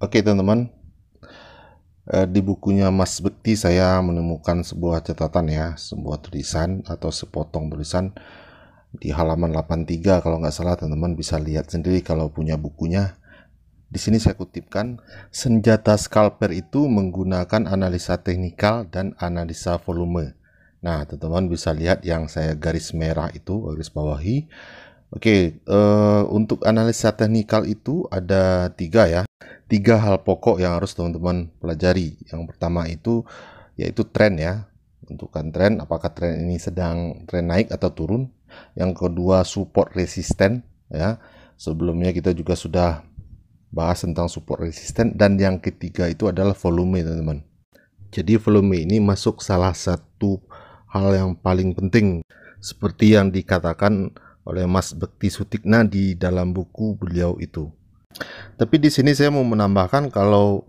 Oke teman-teman, eh, di bukunya Mas Bekti saya menemukan sebuah catatan ya, sebuah tulisan atau sepotong tulisan di halaman 83 kalau nggak salah teman-teman bisa lihat sendiri kalau punya bukunya. Di sini saya kutipkan, senjata scalper itu menggunakan analisa teknikal dan analisa volume. Nah, teman-teman bisa lihat yang saya garis merah itu, garis bawahi. Oke, uh, untuk analisa teknikal itu ada tiga ya tiga hal pokok yang harus teman-teman pelajari. Yang pertama itu yaitu tren ya, tentukan tren apakah tren ini sedang tren naik atau turun. Yang kedua support resisten ya. Sebelumnya kita juga sudah bahas tentang support resisten dan yang ketiga itu adalah volume teman-teman. Jadi volume ini masuk salah satu hal yang paling penting seperti yang dikatakan oleh Mas Bekti Sutikna di dalam buku beliau itu. Tapi di sini saya mau menambahkan kalau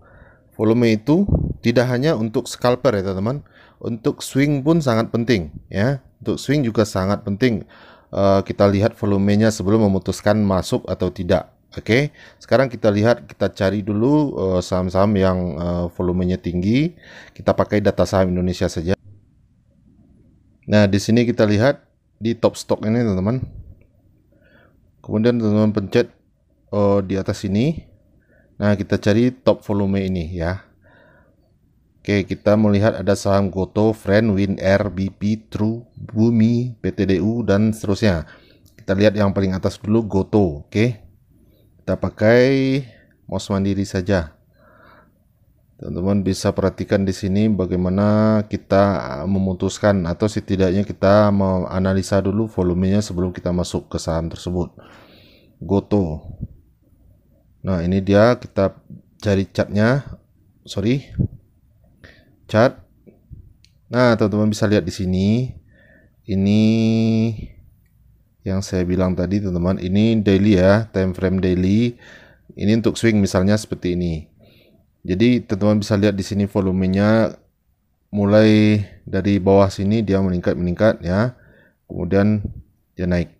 volume itu tidak hanya untuk scalper ya teman-teman, untuk swing pun sangat penting ya. Untuk swing juga sangat penting uh, kita lihat volumenya sebelum memutuskan masuk atau tidak. Oke, okay? sekarang kita lihat, kita cari dulu eh, saham-saham uh, yang uh, volumenya tinggi. Kita pakai data saham Indonesia saja. Nah, di sini kita lihat di top stock ini, teman-teman. Kemudian teman-teman pencet oh, di atas ini. Nah, kita cari top volume ini ya. Oke, kita melihat ada saham Goto, Friend, Win Air, BP, True, Bumi, PTDU, dan seterusnya. Kita lihat yang paling atas dulu Goto, oke. Kita pakai mouse mandiri saja. Teman-teman bisa perhatikan di sini bagaimana kita ah, memutuskan atau setidaknya kita menganalisa dulu volumenya sebelum kita masuk ke saham tersebut. Goto, Nah, ini dia kita cari catnya. Sorry. Cat. Nah, teman-teman bisa lihat di sini. Ini yang saya bilang tadi, teman-teman. Ini daily ya, time frame daily. Ini untuk swing misalnya seperti ini. Jadi, teman-teman bisa lihat di sini volumenya mulai dari bawah sini dia meningkat-meningkat ya. Kemudian dia naik.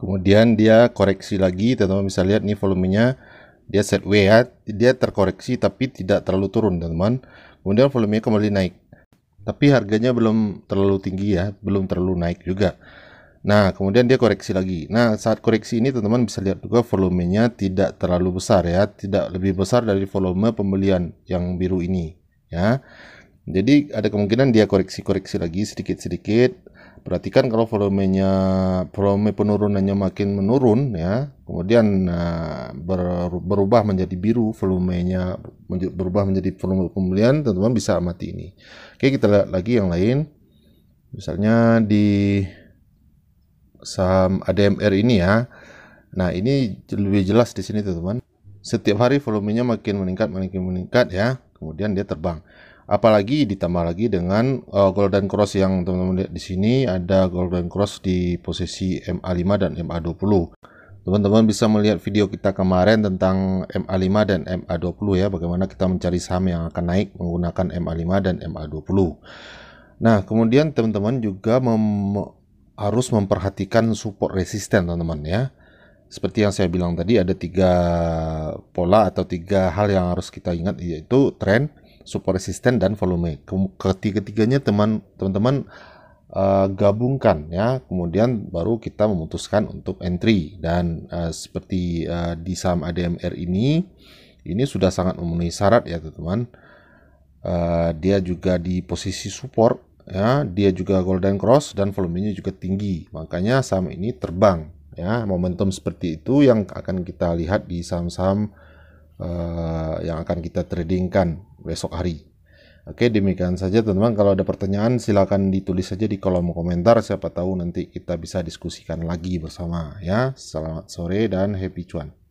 Kemudian dia koreksi lagi, teman-teman bisa lihat nih volumenya dia set way ya, dia terkoreksi tapi tidak terlalu turun teman-teman. Kemudian volumenya kembali naik. Tapi harganya belum terlalu tinggi ya, belum terlalu naik juga. Nah, kemudian dia koreksi lagi. Nah, saat koreksi ini teman-teman bisa lihat juga volumenya tidak terlalu besar ya, tidak lebih besar dari volume pembelian yang biru ini ya. Jadi ada kemungkinan dia koreksi-koreksi lagi sedikit-sedikit perhatikan kalau volumenya volume penurunannya makin menurun ya kemudian eh, berubah menjadi biru volumenya berubah menjadi volume pembelian teman-teman bisa amati ini oke kita lihat lagi yang lain misalnya di saham ADMR ini ya nah ini lebih jelas di sini teman-teman setiap hari volumenya makin meningkat makin meningkat ya kemudian dia terbang apalagi ditambah lagi dengan uh, Golden Cross yang teman-teman lihat di sini ada Golden Cross di posisi MA5 dan MA20 teman-teman bisa melihat video kita kemarin tentang MA5 dan MA20 ya bagaimana kita mencari saham yang akan naik menggunakan MA5 dan MA20 nah kemudian teman-teman juga mem harus memperhatikan support resisten teman-teman ya seperti yang saya bilang tadi ada tiga pola atau tiga hal yang harus kita ingat yaitu trend support resisten dan volume. ketiga ketiganya teman teman-teman uh, gabungkan ya. Kemudian baru kita memutuskan untuk entry dan uh, seperti uh, di saham ADMR ini ini sudah sangat memenuhi syarat ya teman-teman. Uh, dia juga di posisi support ya, dia juga golden cross dan volumenya juga tinggi. Makanya saham ini terbang ya. Momentum seperti itu yang akan kita lihat di saham-saham uh, yang akan kita tradingkan besok hari. Oke, demikian saja teman-teman. Kalau ada pertanyaan silakan ditulis saja di kolom komentar. Siapa tahu nanti kita bisa diskusikan lagi bersama ya. Selamat sore dan happy cuan.